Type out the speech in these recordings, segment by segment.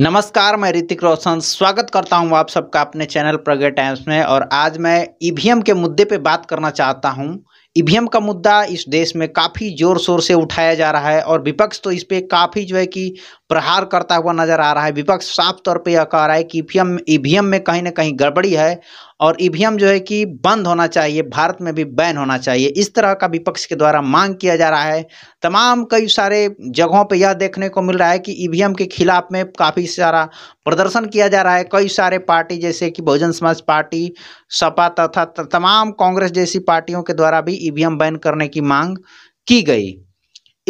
नमस्कार मैं ऋतिक रोशन स्वागत करता हूं आप सबका अपने चैनल प्रगे टाइम्स में और आज मैं ईवीएम के मुद्दे पे बात करना चाहता हूं ईवीएम का मुद्दा इस देश में काफ़ी ज़ोर शोर से उठाया जा रहा है और विपक्ष तो इस पर काफ़ी जो है कि प्रहार करता हुआ नज़र आ रहा है विपक्ष साफ तौर पे यह कह रहा है कि ईवीएम ईवीएम में कहीं ना कहीं गड़बड़ी है और ईवीएम जो है कि बंद होना चाहिए भारत में भी बैन होना चाहिए इस तरह का विपक्ष के द्वारा मांग किया जा रहा है तमाम कई सारे जगहों पर यह देखने को मिल रहा है कि ईवीएम के खिलाफ में काफ़ी सारा प्रदर्शन किया जा रहा है कई सारे पार्टी जैसे कि बहुजन समाज पार्टी सपा तथा तमाम कांग्रेस जैसी पार्टियों के द्वारा भी ईवीएम बैन करने की मांग की गई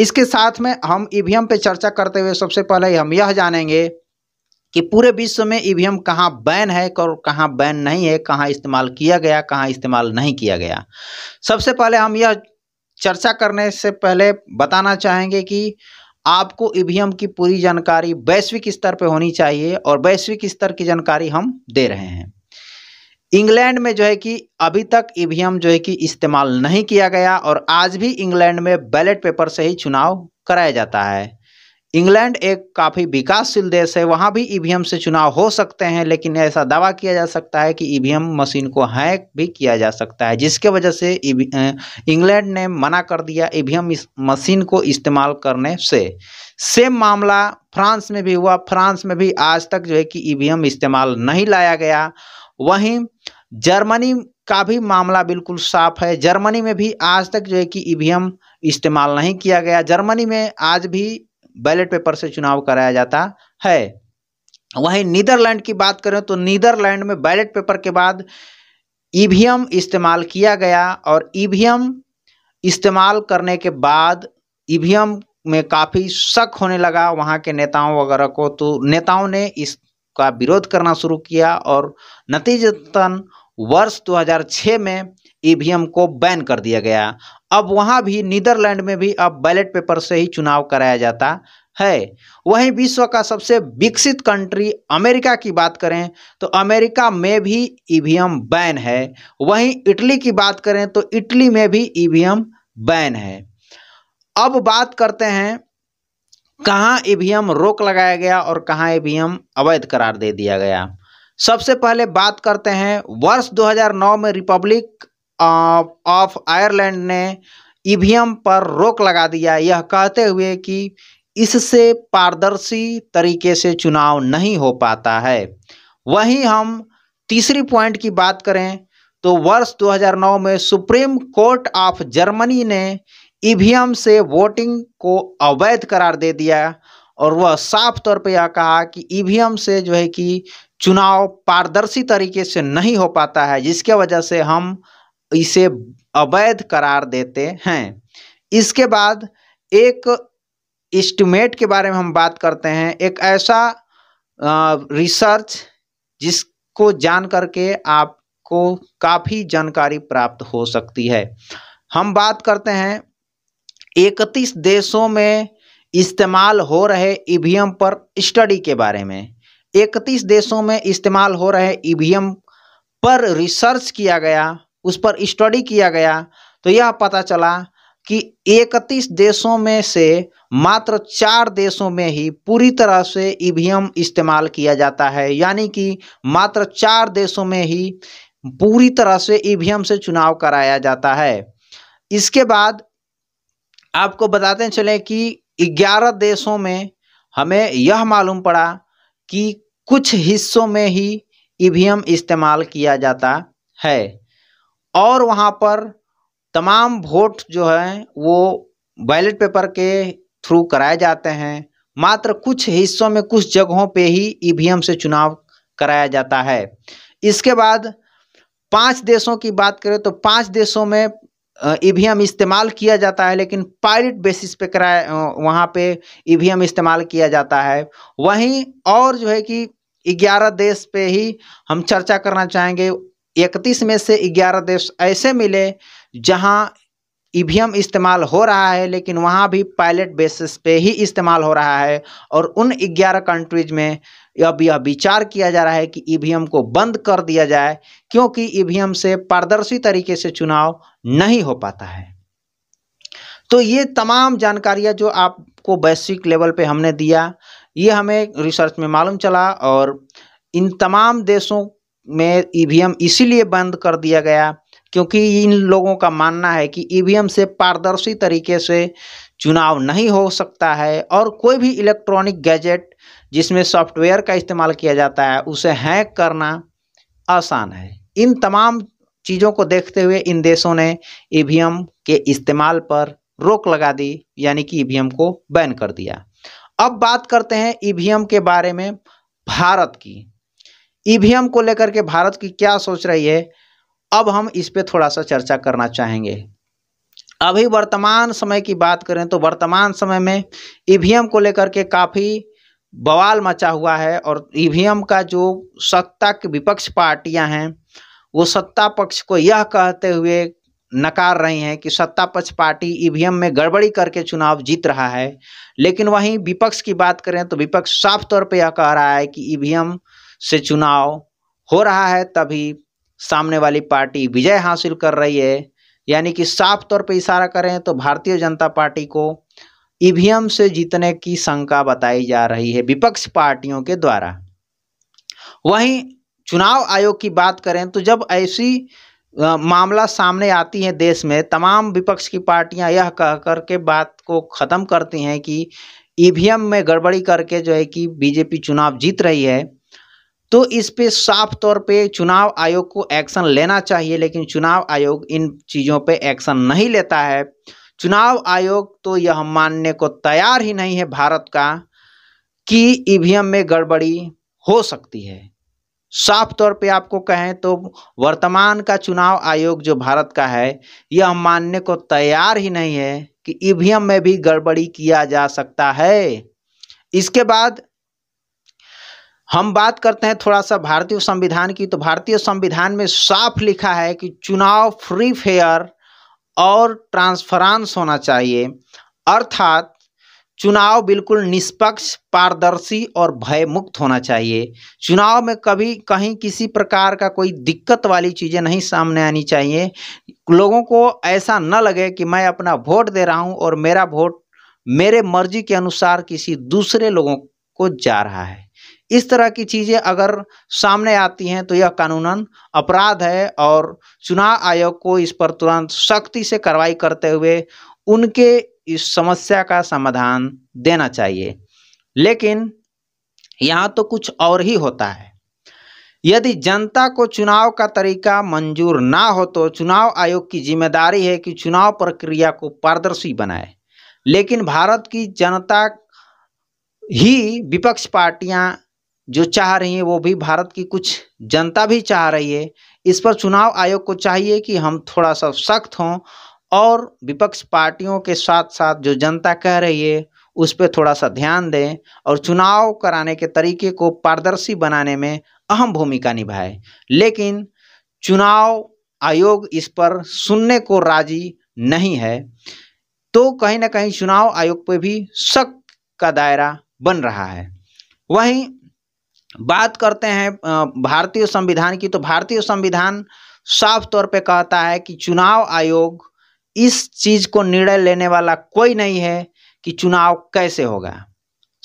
इसके साथ में हम ईवीएम पे चर्चा करते हुए सबसे पहले हम यह जानेंगे कि पूरे विश्व में ईवीएम कहाँ बैन है और कहाँ बैन नहीं है कहाँ इस्तेमाल किया गया कहाँ इस्तेमाल नहीं किया गया सबसे पहले हम यह चर्चा करने से पहले बताना चाहेंगे कि आपको ईवीएम की पूरी जानकारी वैश्विक स्तर पर होनी चाहिए और वैश्विक स्तर की जानकारी हम दे रहे हैं इंग्लैंड में जो है कि अभी तक ईवीएम जो है कि इस्तेमाल नहीं किया गया और आज भी इंग्लैंड में बैलेट पेपर से ही चुनाव कराया जाता है इंग्लैंड एक काफ़ी विकासशील देश है वहाँ भी ईवीएम से चुनाव हो सकते हैं लेकिन ऐसा दावा किया जा सकता है कि ईवीएम मशीन को हैक भी किया जा सकता है जिसके वजह से इंग्लैंड ने मना कर दिया ईवीएम मशीन को इस्तेमाल करने से सेम मामला फ्रांस में भी हुआ फ्रांस में भी आज तक जो है कि ईवीएम इस्तेमाल नहीं लाया गया वहीं जर्मनी का भी मामला बिल्कुल साफ है जर्मनी में भी आज तक जो है कि ईवीएम इस्तेमाल नहीं किया गया जर्मनी में आज भी बैलेट पेपर से चुनाव कराया जाता है वहीं नीदरलैंड की बात करें तो नीदरलैंड में बैलेट पेपर के बाद ईवीएम इस्तेमाल किया गया और ईवीएम इस्तेमाल करने के बाद ईवीएम में काफ़ी शक होने लगा वहाँ के नेताओं वगैरह को तो नेताओं ने इस का विरोध करना शुरू किया और नतीजतन वर्ष 2006 में ईवीएम को बैन कर दिया गया अब वहाँ भी नीदरलैंड में भी अब बैलेट पेपर से ही चुनाव कराया जाता है वहीं विश्व का सबसे विकसित कंट्री अमेरिका की बात करें तो अमेरिका में भी ईवीएम बैन है वहीं इटली की बात करें तो इटली में भी ईवीएम बैन है अब बात करते हैं कहाँ ईवीएम रोक लगाया गया और कहाँ ईवीएम अवैध करार दे दिया गया सबसे पहले बात करते हैं वर्ष 2009 में रिपब्लिक ऑफ आयरलैंड ने ईवीएम पर रोक लगा दिया यह कहते हुए कि इससे पारदर्शी तरीके से चुनाव नहीं हो पाता है वहीं हम तीसरी पॉइंट की बात करें तो वर्ष 2009 में सुप्रीम कोर्ट ऑफ जर्मनी ने ईवीएम से वोटिंग को अवैध करार दे दिया और वह साफ तौर पर यह कहा कि ईवीएम से जो है कि चुनाव पारदर्शी तरीके से नहीं हो पाता है जिसके वजह से हम इसे अवैध करार देते हैं इसके बाद एक इस्टिमेट के बारे में हम बात करते हैं एक ऐसा रिसर्च जिसको जान करके आपको काफ़ी जानकारी प्राप्त हो सकती है हम बात करते हैं इकतीस देशों में इस्तेमाल हो रहे ई पर स्टडी के बारे में इकतीस देशों में इस्तेमाल हो रहे ई पर रिसर्च किया गया उस पर स्टडी किया गया तो यह पता चला कि इकतीस देशों में से मात्र चार देशों में ही पूरी तरह से ई इस्तेमाल किया जाता है यानी कि मात्र चार देशों में ही पूरी तरह से ईवीएम से चुनाव कराया जाता है इसके बाद आपको बताते चले कि 11 देशों में हमें यह मालूम पड़ा कि कुछ हिस्सों में ही ईवीएम इस्तेमाल किया जाता है और वहाँ पर तमाम वोट जो हैं वो बैलेट पेपर के थ्रू कराए जाते हैं मात्र कुछ हिस्सों में कुछ जगहों पे ही ईवीएम से चुनाव कराया जाता है इसके बाद पांच देशों की बात करें तो पांच देशों में ईवीएम इस्तेमाल किया जाता है लेकिन पायलट बेसिस पे कराया वहाँ पे ईवीएम इस्तेमाल किया जाता है वहीं और जो है कि ग्यारह देश पे ही हम चर्चा करना चाहेंगे इकतीस में से ग्यारह देश ऐसे मिले जहाँ ई इस्तेमाल हो रहा है लेकिन वहाँ भी पायलट बेसिस पे ही इस्तेमाल हो रहा है और उन ग्यारह कंट्रीज में अब यह विचार किया जा रहा है कि ई को बंद कर दिया जाए क्योंकि ई से पारदर्शी तरीके से चुनाव नहीं हो पाता है तो ये तमाम जानकारियाँ जो आपको वैश्विक लेवल पे हमने दिया ये हमें रिसर्च में मालूम चला और इन तमाम देशों में ई इसीलिए बंद कर दिया गया क्योंकि इन लोगों का मानना है कि ईवीएम से पारदर्शी तरीके से चुनाव नहीं हो सकता है और कोई भी इलेक्ट्रॉनिक गैजेट जिसमें सॉफ्टवेयर का इस्तेमाल किया जाता है उसे हैक करना आसान है इन तमाम चीज़ों को देखते हुए इन देशों ने ई के इस्तेमाल पर रोक लगा दी यानी कि ई को बैन कर दिया अब बात करते हैं ईवीएम के बारे में भारत की ईवीएम को लेकर के भारत की क्या सोच रही है अब हम इस पर थोड़ा सा चर्चा करना चाहेंगे अभी वर्तमान समय की बात करें तो वर्तमान समय में ईवीएम को लेकर के काफ़ी बवाल मचा हुआ है और ईवीएम का जो सत्ता के विपक्ष पार्टियां हैं वो सत्ता पक्ष को यह कहते हुए नकार रही हैं कि सत्ता पक्ष पार्टी ईवीएम में गड़बड़ी करके चुनाव जीत रहा है लेकिन वहीं विपक्ष की बात करें तो विपक्ष साफ तौर पर यह कह रहा है कि ईवीएम से चुनाव हो रहा है तभी सामने वाली पार्टी विजय हासिल कर रही है यानी कि साफ तौर पर इशारा करें तो भारतीय जनता पार्टी को ईवीएम से जीतने की शंका बताई जा रही है विपक्ष पार्टियों के द्वारा वहीं चुनाव आयोग की बात करें तो जब ऐसी मामला सामने आती है देश में तमाम विपक्ष की पार्टियां यह कह कर के बात को ख़त्म करती हैं कि ईवीएम में गड़बड़ी करके जो है कि बीजेपी चुनाव जीत रही है तो इस पे साफ तौर पे चुनाव आयोग को एक्शन लेना चाहिए लेकिन चुनाव आयोग इन चीज़ों पे एक्शन नहीं लेता है चुनाव आयोग तो यह मानने को तैयार ही नहीं है भारत का कि ईवीएम में गड़बड़ी हो सकती है साफ तौर पे आपको कहें तो वर्तमान का चुनाव आयोग जो भारत का है यह मानने को तैयार ही नहीं है कि ईवीएम में भी गड़बड़ी किया जा सकता है इसके बाद हम बात करते हैं थोड़ा सा भारतीय संविधान की तो भारतीय संविधान में साफ लिखा है कि चुनाव फ्री फेयर और ट्रांसफरांस होना चाहिए अर्थात चुनाव बिल्कुल निष्पक्ष पारदर्शी और भयमुक्त होना चाहिए चुनाव में कभी कहीं किसी प्रकार का कोई दिक्कत वाली चीज़ें नहीं सामने आनी चाहिए लोगों को ऐसा न लगे कि मैं अपना वोट दे रहा हूं और मेरा वोट मेरे मर्जी के अनुसार किसी दूसरे लोगों को जा रहा है इस तरह की चीज़ें अगर सामने आती हैं तो यह कानूनन अपराध है और चुनाव आयोग को इस पर तुरंत सख्ती से कार्रवाई करते हुए उनके इस समस्या का समाधान देना चाहिए लेकिन यहाँ तो कुछ और ही होता है यदि जनता को चुनाव का तरीका मंजूर ना हो तो चुनाव आयोग की जिम्मेदारी है कि चुनाव प्रक्रिया को पारदर्शी बनाए लेकिन भारत की जनता ही विपक्ष पार्टियां जो चाह रही है वो भी भारत की कुछ जनता भी चाह रही है इस पर चुनाव आयोग को चाहिए कि हम थोड़ा सा सख्त हों और विपक्ष पार्टियों के साथ साथ जो जनता कह रही है उस पर थोड़ा सा ध्यान दें और चुनाव कराने के तरीके को पारदर्शी बनाने में अहम भूमिका निभाए लेकिन चुनाव आयोग इस पर सुनने को राजी नहीं है तो कहीं ना कहीं चुनाव आयोग पर भी शक का दायरा बन रहा है वहीं बात करते हैं भारतीय संविधान की तो भारतीय संविधान साफ तौर पे कहता है कि चुनाव आयोग इस चीज़ को निर्णय लेने वाला कोई नहीं है कि चुनाव कैसे होगा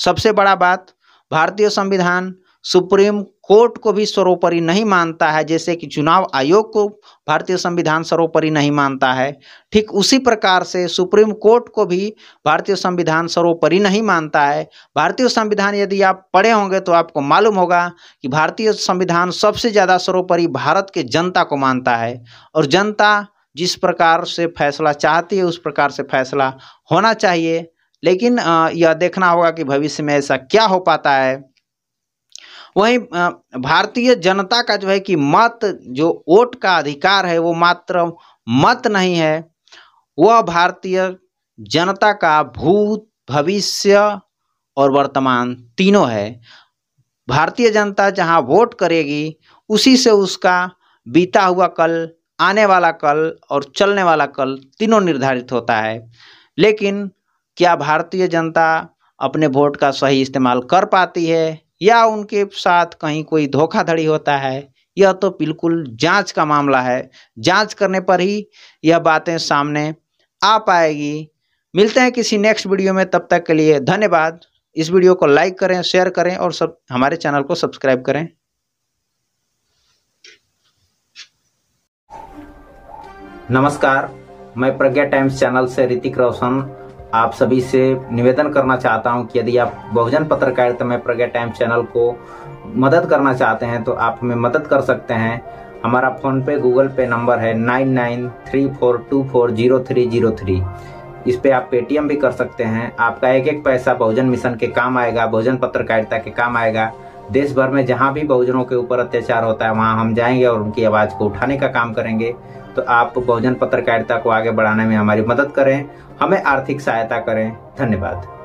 सबसे बड़ा बात भारतीय संविधान सुप्रीम कोर्ट को भी सर्वोपरि नहीं मानता है जैसे कि चुनाव आयोग को भारतीय संविधान सर्वोपरि नहीं मानता है ठीक उसी प्रकार से सुप्रीम कोर्ट को भी भारतीय संविधान सर्वोपरि नहीं मानता है भारतीय संविधान यदि आप पढ़े होंगे तो आपको मालूम होगा कि भारतीय संविधान सबसे ज़्यादा सर्वोपरि भारत के जनता को मानता है और जनता जिस प्रकार से फैसला चाहती है उस प्रकार से फैसला होना चाहिए लेकिन यह देखना होगा कि भविष्य में ऐसा क्या हो पाता है वहीं भारतीय जनता का जो है कि मत जो वोट का अधिकार है वो मात्र मत नहीं है वह भारतीय जनता का भूत भविष्य और वर्तमान तीनों है भारतीय जनता जहां वोट करेगी उसी से उसका बीता हुआ कल आने वाला कल और चलने वाला कल तीनों निर्धारित होता है लेकिन क्या भारतीय जनता अपने वोट का सही इस्तेमाल कर पाती है या उनके साथ कहीं कोई धोखाधड़ी होता है यह तो बिल्कुल जांच का मामला है जांच करने पर ही यह बातें सामने आ पाएगी मिलते हैं किसी नेक्स्ट वीडियो में तब तक के लिए धन्यवाद इस वीडियो को लाइक करें शेयर करें और सब हमारे चैनल को सब्सक्राइब करें नमस्कार मैं प्रज्ञा टाइम्स चैनल से ऋतिक रोशन आप सभी से निवेदन करना चाहता हूं कि यदि आप बहुजन पत्रकारिता में प्रज्ञा टाइम चैनल को मदद करना चाहते हैं तो आप हमें मदद कर सकते हैं हमारा फोन पे गूगल पे नंबर है nine nine three four two four zero three zero three इस पे आप पेटीएम भी कर सकते हैं आपका एक एक पैसा बहुजन मिशन के काम आएगा बहुजन पत्रकारिता के काम आएगा देश भर में जहाँ भी बहुजनों के ऊपर अत्याचार होता है वहाँ हम जाएंगे और उनकी आवाज़ को उठाने का काम करेंगे तो आप बहुजन पत्रकारिता को आगे बढ़ाने में हमारी मदद करें हमें आर्थिक सहायता करें धन्यवाद